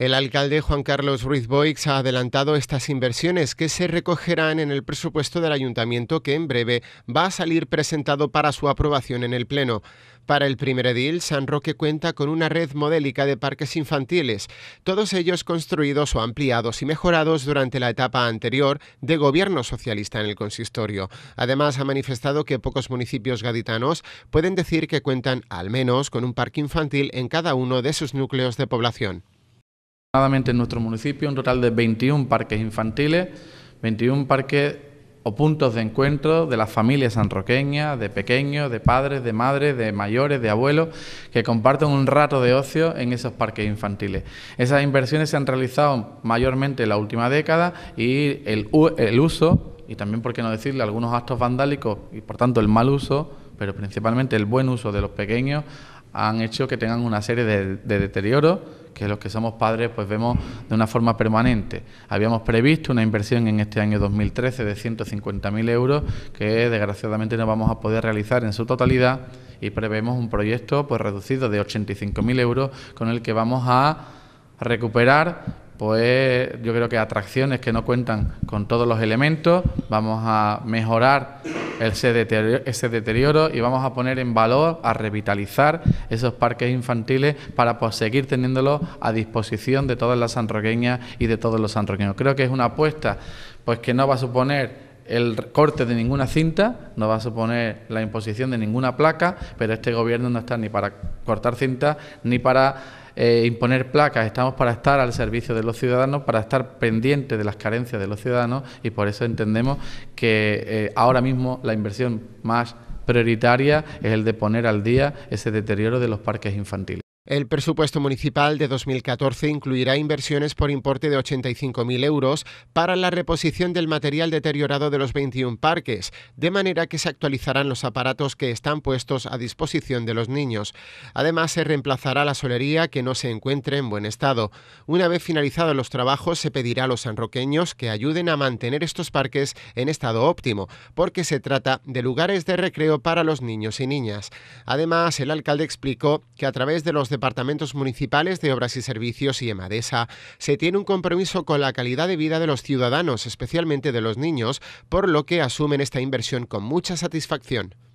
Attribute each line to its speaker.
Speaker 1: El alcalde Juan Carlos Ruiz Boix ha adelantado estas inversiones que se recogerán en el presupuesto del ayuntamiento que en breve va a salir presentado para su aprobación en el Pleno. Para el primer edil, San Roque cuenta con una red modélica de parques infantiles, todos ellos construidos o ampliados y mejorados durante la etapa anterior de gobierno socialista en el consistorio. Además, ha manifestado que pocos municipios gaditanos pueden decir que cuentan al menos con un parque infantil en cada uno de sus núcleos de población
Speaker 2: en nuestro municipio un total de 21 parques infantiles, 21 parques o puntos de encuentro de las familias sanroqueñas, de pequeños, de padres, de madres, de mayores, de abuelos, que comparten un rato de ocio en esos parques infantiles. Esas inversiones se han realizado mayormente en la última década y el, el uso, y también, por qué no decirle, algunos actos vandálicos y por tanto el mal uso, pero principalmente el buen uso de los pequeños, han hecho que tengan una serie de, de deterioros que los que somos padres pues vemos de una forma permanente. Habíamos previsto una inversión en este año 2013 de 150.000 euros que desgraciadamente no vamos a poder realizar en su totalidad y prevemos un proyecto pues reducido de 85.000 euros con el que vamos a recuperar pues yo creo que atracciones que no cuentan con todos los elementos, vamos a mejorar ese deterioro, ese deterioro y vamos a poner en valor, a revitalizar esos parques infantiles para pues, seguir teniéndolos a disposición de todas las sanroqueñas y de todos los sanroqueños. Creo que es una apuesta pues que no va a suponer el corte de ninguna cinta, no va a suponer la imposición de ninguna placa, pero este gobierno no está ni para cortar cinta ni para eh, imponer placas, estamos para estar al servicio de los ciudadanos, para estar pendientes de las carencias de los ciudadanos y por eso entendemos que eh, ahora mismo la inversión más prioritaria es el de poner al día ese deterioro de los parques infantiles.
Speaker 1: El presupuesto municipal de 2014 incluirá inversiones por importe de 85.000 euros para la reposición del material deteriorado de los 21 parques, de manera que se actualizarán los aparatos que están puestos a disposición de los niños. Además, se reemplazará la solería que no se encuentre en buen estado. Una vez finalizados los trabajos, se pedirá a los sanroqueños que ayuden a mantener estos parques en estado óptimo, porque se trata de lugares de recreo para los niños y niñas. Además, el alcalde explicó que a través de los departamentos municipales de Obras y Servicios y Emadesa. Se tiene un compromiso con la calidad de vida de los ciudadanos, especialmente de los niños, por lo que asumen esta inversión con mucha satisfacción.